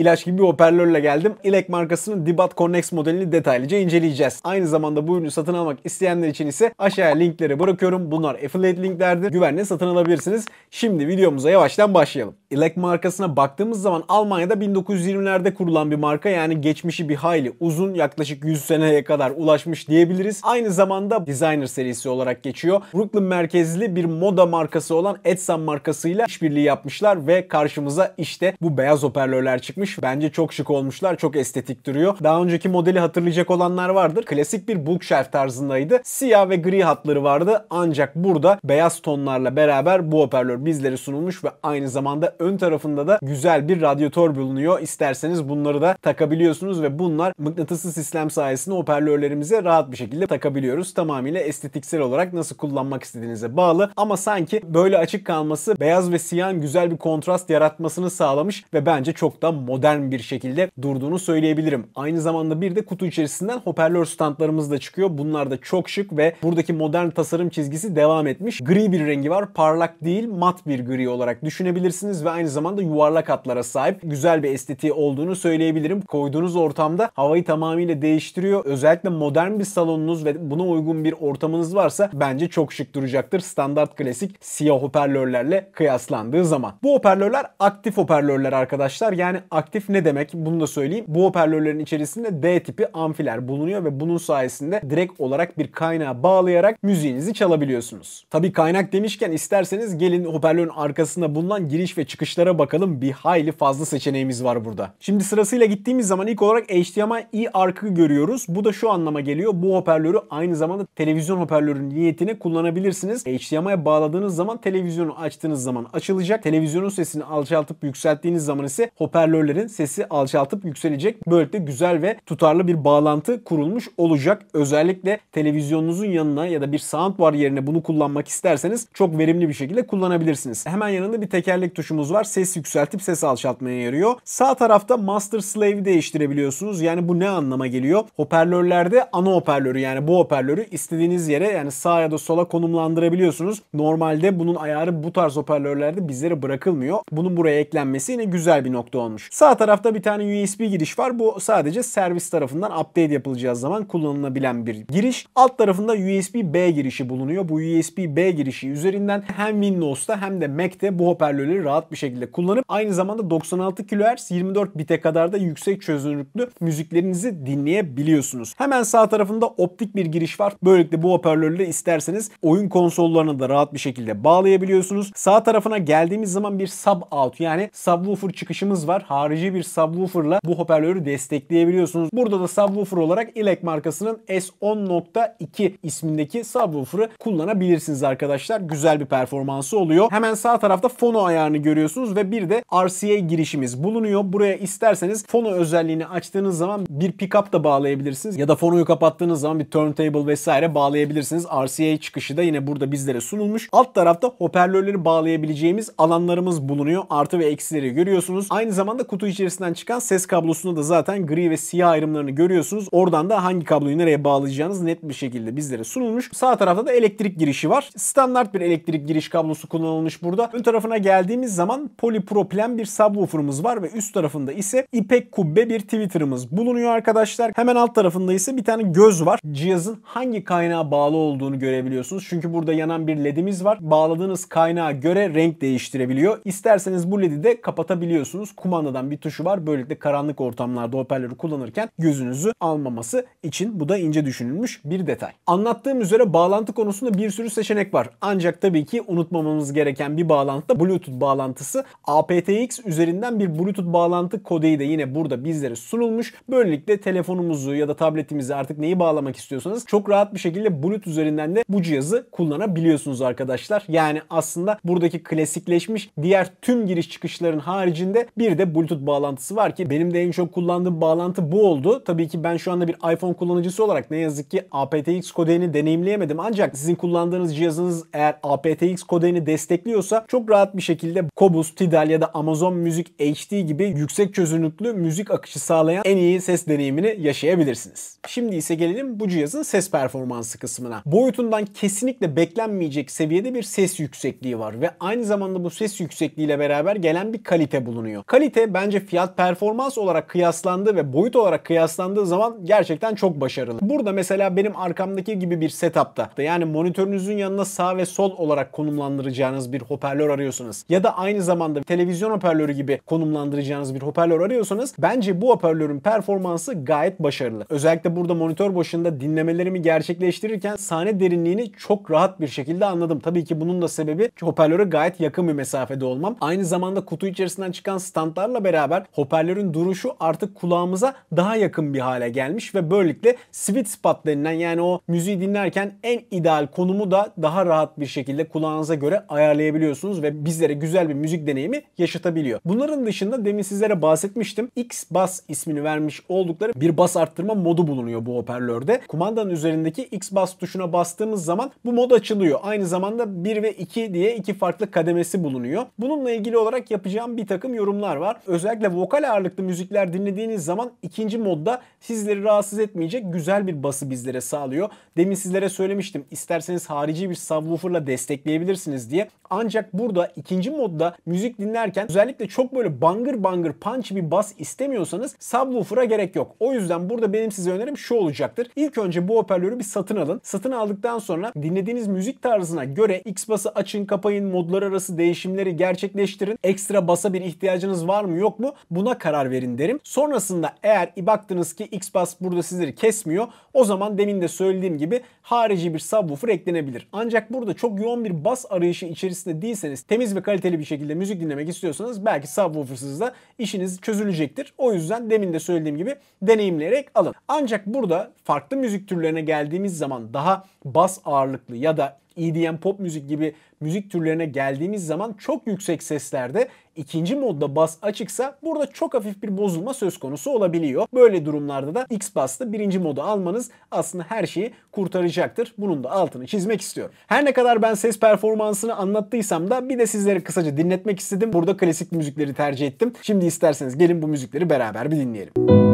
ilaç gibi bir hoparlörle geldim. İlek markasının Dibat Connex modelini detaylıca inceleyeceğiz. Aynı zamanda bu ürünü satın almak isteyenler için ise aşağıya linkleri bırakıyorum. Bunlar affiliate linklerdir. Güvenle satın alabilirsiniz. Şimdi videomuza yavaştan başlayalım. İlek markasına baktığımız zaman Almanya'da 1920'lerde kurulan bir marka yani geçmişi bir hayli uzun yaklaşık 100 seneye kadar ulaşmış diyebiliriz. Aynı zamanda designer serisi olarak geçiyor. Brooklyn merkezli bir moda markası olan Etsam markasıyla işbirliği yapmışlar ve karşımıza işte bu beyaz hoparlörler çıkmış yapmış. Bence çok şık olmuşlar. Çok estetik duruyor. Daha önceki modeli hatırlayacak olanlar vardır. Klasik bir bookshelf tarzındaydı. Siyah ve gri hatları vardı. Ancak burada beyaz tonlarla beraber bu hoparlör bizlere sunulmuş ve aynı zamanda ön tarafında da güzel bir radyatör bulunuyor. İsterseniz bunları da takabiliyorsunuz ve bunlar mıknatıslı sistem sayesinde hoparlörlerimize rahat bir şekilde takabiliyoruz. Tamamıyla estetiksel olarak nasıl kullanmak istediğinize bağlı ama sanki böyle açık kalması beyaz ve siyahın güzel bir kontrast yaratmasını sağlamış ve bence çok da modern modern bir şekilde durduğunu söyleyebilirim. Aynı zamanda bir de kutu içerisinden hoparlör standlarımız da çıkıyor. Bunlar da çok şık ve buradaki modern tasarım çizgisi devam etmiş. Gri bir rengi var. Parlak değil mat bir gri olarak düşünebilirsiniz ve aynı zamanda yuvarlak hatlara sahip güzel bir estetiği olduğunu söyleyebilirim. Koyduğunuz ortamda havayı tamamıyla değiştiriyor. Özellikle modern bir salonunuz ve buna uygun bir ortamınız varsa bence çok şık duracaktır. Standart klasik siyah hoparlörlerle kıyaslandığı zaman. Bu hoparlörler aktif hoparlörler arkadaşlar. Yani aktif ne demek bunu da söyleyeyim. Bu hoparlörlerin içerisinde D tipi amfiler bulunuyor ve bunun sayesinde direkt olarak bir kaynağa bağlayarak müziğinizi çalabiliyorsunuz. Tabi kaynak demişken isterseniz gelin hoparlörün arkasında bulunan giriş ve çıkışlara bakalım. Bir hayli fazla seçeneğimiz var burada. Şimdi sırasıyla gittiğimiz zaman ilk olarak HDMI arkı görüyoruz. Bu da şu anlama geliyor. Bu hoparlörü aynı zamanda televizyon hoparlörünün niyetine kullanabilirsiniz. HDMI'ye bağladığınız zaman televizyonu açtığınız zaman açılacak. Televizyonun sesini alçaltıp yükselttiğiniz zaman ise hoparlörle hoparlörlerin sesi alçaltıp yükselecek. Böylelikle güzel ve tutarlı bir bağlantı kurulmuş olacak. Özellikle televizyonunuzun yanına ya da bir soundbar yerine bunu kullanmak isterseniz çok verimli bir şekilde kullanabilirsiniz. Hemen yanında bir tekerlek tuşumuz var. Ses yükseltip ses alçaltmaya yarıyor. Sağ tarafta master slave değiştirebiliyorsunuz. Yani bu ne anlama geliyor? Hoparlörlerde ana hoparlörü yani bu hoparlörü istediğiniz yere yani sağ ya da sola konumlandırabiliyorsunuz. Normalde bunun ayarı bu tarz hoparlörlerde bizlere bırakılmıyor. Bunun buraya eklenmesi yine güzel bir nokta olmuş. Sağ tarafta bir tane USB giriş var. Bu sadece servis tarafından update yapılacağı zaman kullanılabilen bir giriş. Alt tarafında USB-B girişi bulunuyor. Bu USB-B girişi üzerinden hem Windows'ta hem de Mac'te bu hoparlörleri rahat bir şekilde kullanıp aynı zamanda 96 kHz 24 bite kadar da yüksek çözünürlüklü müziklerinizi dinleyebiliyorsunuz. Hemen sağ tarafında optik bir giriş var. Böylelikle bu hoparlörleri isterseniz oyun konsollarına da rahat bir şekilde bağlayabiliyorsunuz. Sağ tarafına geldiğimiz zaman bir sub out yani subwoofer çıkışımız var. Harika harici bir subwooferla bu hoparlörü destekleyebiliyorsunuz. Burada da subwoofer olarak ILEC markasının S10.2 ismindeki subwoofer'ı kullanabilirsiniz arkadaşlar. Güzel bir performansı oluyor. Hemen sağ tarafta fono ayarını görüyorsunuz ve bir de RCA girişimiz bulunuyor. Buraya isterseniz fono özelliğini açtığınız zaman bir pickup da bağlayabilirsiniz ya da fonoyu kapattığınız zaman bir turntable vesaire bağlayabilirsiniz. RCA çıkışı da yine burada bizlere sunulmuş. Alt tarafta hoparlörleri bağlayabileceğimiz alanlarımız bulunuyor. Artı ve eksileri görüyorsunuz. Aynı zamanda kutu kutu içerisinden çıkan ses kablosunda da zaten gri ve siyah ayrımlarını görüyorsunuz. Oradan da hangi kabloyu nereye bağlayacağınız net bir şekilde bizlere sunulmuş. Sağ tarafta da elektrik girişi var. Standart bir elektrik giriş kablosu kullanılmış burada. Ön tarafına geldiğimiz zaman polipropilen bir subwooferımız var ve üst tarafında ise ipek kubbe bir twitter'ımız bulunuyor arkadaşlar. Hemen alt tarafında ise bir tane göz var. Cihazın hangi kaynağa bağlı olduğunu görebiliyorsunuz. Çünkü burada yanan bir ledimiz var. Bağladığınız kaynağa göre renk değiştirebiliyor. İsterseniz bu ledi de kapatabiliyorsunuz. Kumandadan bir tuşu var. Böylelikle karanlık ortamlarda hoparlörü kullanırken gözünüzü almaması için bu da ince düşünülmüş bir detay. Anlattığım üzere bağlantı konusunda bir sürü seçenek var. Ancak tabii ki unutmamamız gereken bir bağlantı da Bluetooth bağlantısı. aptX üzerinden bir Bluetooth bağlantı kodeyi de yine burada bizlere sunulmuş. Böylelikle telefonumuzu ya da tabletimizi artık neyi bağlamak istiyorsanız çok rahat bir şekilde Bluetooth üzerinden de bu cihazı kullanabiliyorsunuz arkadaşlar. Yani aslında buradaki klasikleşmiş diğer tüm giriş çıkışların haricinde bir de Bluetooth Bluetooth bağlantısı var ki benim de en çok kullandığım bağlantı bu oldu. Tabii ki ben şu anda bir iPhone kullanıcısı olarak ne yazık ki aptX kodeyini deneyimleyemedim. Ancak sizin kullandığınız cihazınız eğer aptX kodeyini destekliyorsa çok rahat bir şekilde Kobus, Tidal ya da Amazon Music HD gibi yüksek çözünürlüklü müzik akışı sağlayan en iyi ses deneyimini yaşayabilirsiniz. Şimdi ise gelelim bu cihazın ses performansı kısmına. Boyutundan kesinlikle beklenmeyecek seviyede bir ses yüksekliği var ve aynı zamanda bu ses yüksekliğiyle beraber gelen bir kalite bulunuyor. Kalite ben bence fiyat performans olarak kıyaslandığı ve boyut olarak kıyaslandığı zaman gerçekten çok başarılı. Burada mesela benim arkamdaki gibi bir setupta yani monitörünüzün yanına sağ ve sol olarak konumlandıracağınız bir hoparlör arıyorsunuz ya da aynı zamanda televizyon hoparlörü gibi konumlandıracağınız bir hoparlör arıyorsanız bence bu hoparlörün performansı gayet başarılı. Özellikle burada monitör başında dinlemelerimi gerçekleştirirken sahne derinliğini çok rahat bir şekilde anladım. Tabii ki bunun da sebebi hoparlöre gayet yakın bir mesafede olmam. Aynı zamanda kutu içerisinden çıkan standlarla beraber beraber hoparlörün duruşu artık kulağımıza daha yakın bir hale gelmiş ve böylelikle sweet spot denilen yani o müziği dinlerken en ideal konumu da daha rahat bir şekilde kulağınıza göre ayarlayabiliyorsunuz ve bizlere güzel bir müzik deneyimi yaşatabiliyor. Bunların dışında demin sizlere bahsetmiştim. X Bass ismini vermiş oldukları bir bas arttırma modu bulunuyor bu hoparlörde. Kumandanın üzerindeki X Bass tuşuna bastığımız zaman bu mod açılıyor. Aynı zamanda 1 ve 2 diye iki farklı kademesi bulunuyor. Bununla ilgili olarak yapacağım bir takım yorumlar var. Öz özellikle vokal ağırlıklı müzikler dinlediğiniz zaman ikinci modda sizleri rahatsız etmeyecek güzel bir bası bizlere sağlıyor. Demin sizlere söylemiştim isterseniz harici bir subwooferla destekleyebilirsiniz diye. Ancak burada ikinci modda müzik dinlerken özellikle çok böyle bangır bangır punch bir bas istemiyorsanız subwoofer'a gerek yok. O yüzden burada benim size önerim şu olacaktır. İlk önce bu hoparlörü bir satın alın. Satın aldıktan sonra dinlediğiniz müzik tarzına göre X bası açın kapayın modlar arası değişimleri gerçekleştirin. Ekstra basa bir ihtiyacınız var mı yok yok mu? Buna karar verin derim. Sonrasında eğer baktınız ki Xbox burada sizleri kesmiyor o zaman demin de söylediğim gibi harici bir subwoofer eklenebilir. Ancak burada çok yoğun bir bas arayışı içerisinde değilseniz temiz ve kaliteli bir şekilde müzik dinlemek istiyorsanız belki subwoofersız da işiniz çözülecektir. O yüzden demin de söylediğim gibi deneyimleyerek alın. Ancak burada farklı müzik türlerine geldiğimiz zaman daha bas ağırlıklı ya da EDM pop müzik gibi müzik türlerine geldiğimiz zaman çok yüksek seslerde ikinci modda bas açıksa burada çok hafif bir bozulma söz konusu olabiliyor. Böyle durumlarda da X bastı birinci modu almanız aslında her şeyi kurtaracaktır. Bunun da altını çizmek istiyorum. Her ne kadar ben ses performansını anlattıysam da bir de sizlere kısaca dinletmek istedim. Burada klasik müzikleri tercih ettim. Şimdi isterseniz gelin bu müzikleri beraber bir dinleyelim. Müzik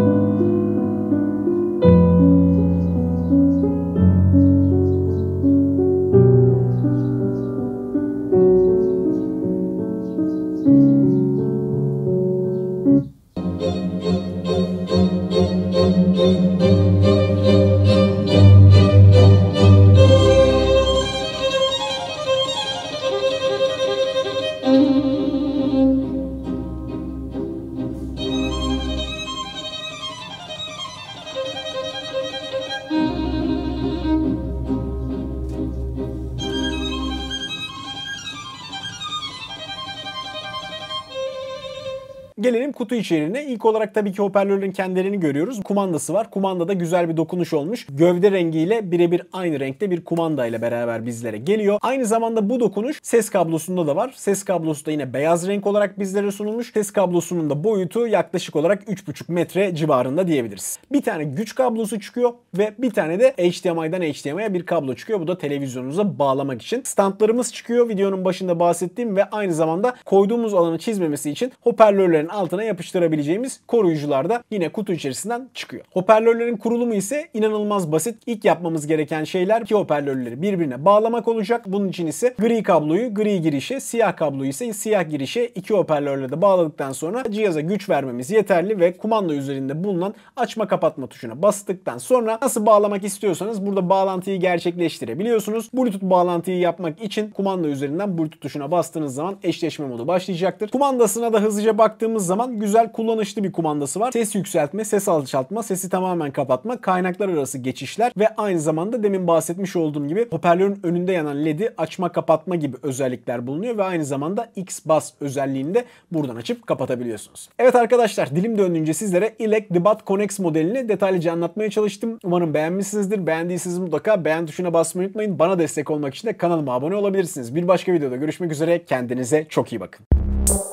Gelelim kutu içeriğine. İlk olarak tabii ki hoparlörün kendilerini görüyoruz. Kumandası var. Kumandada güzel bir dokunuş olmuş. Gövde rengiyle birebir aynı renkte bir kumanda ile beraber bizlere geliyor. Aynı zamanda bu dokunuş ses kablosunda da var. Ses kablosu da yine beyaz renk olarak bizlere sunulmuş. Ses kablosunun da boyutu yaklaşık olarak 3,5 metre civarında diyebiliriz. Bir tane güç kablosu çıkıyor ve bir tane de HDMI'dan HDMI'ye bir kablo çıkıyor. Bu da televizyonunuza bağlamak için. Standlarımız çıkıyor. Videonun başında bahsettiğim ve aynı zamanda koyduğumuz alanı çizmemesi için hoparlörlerin hoparlörlerin altına yapıştırabileceğimiz koruyucular da yine kutu içerisinden çıkıyor. Hoparlörlerin kurulumu ise inanılmaz basit. İlk yapmamız gereken şeyler ki hoparlörleri birbirine bağlamak olacak. Bunun için ise gri kabloyu gri girişe, siyah kabloyu ise siyah girişe iki hoparlörle de bağladıktan sonra cihaza güç vermemiz yeterli ve kumanda üzerinde bulunan açma kapatma tuşuna bastıktan sonra nasıl bağlamak istiyorsanız burada bağlantıyı gerçekleştirebiliyorsunuz. Bluetooth bağlantıyı yapmak için kumanda üzerinden Bluetooth tuşuna bastığınız zaman eşleşme modu başlayacaktır. Kumandasına da hızlıca baktığımız baktığımız zaman güzel kullanışlı bir kumandası var. Ses yükseltme, ses alçaltma, sesi tamamen kapatma, kaynaklar arası geçişler ve aynı zamanda demin bahsetmiş olduğum gibi hoparlörün önünde yanan LED'i açma kapatma gibi özellikler bulunuyor ve aynı zamanda X-Bus özelliğini de buradan açıp kapatabiliyorsunuz. Evet arkadaşlar dilim döndüğünce sizlere ILEC Debat Connex modelini detaylıca anlatmaya çalıştım. Umarım beğenmişsinizdir. Beğendiyseniz mutlaka beğen tuşuna basmayı unutmayın. Bana destek olmak için de kanalıma abone olabilirsiniz. Bir başka videoda görüşmek üzere. Kendinize çok iyi bakın.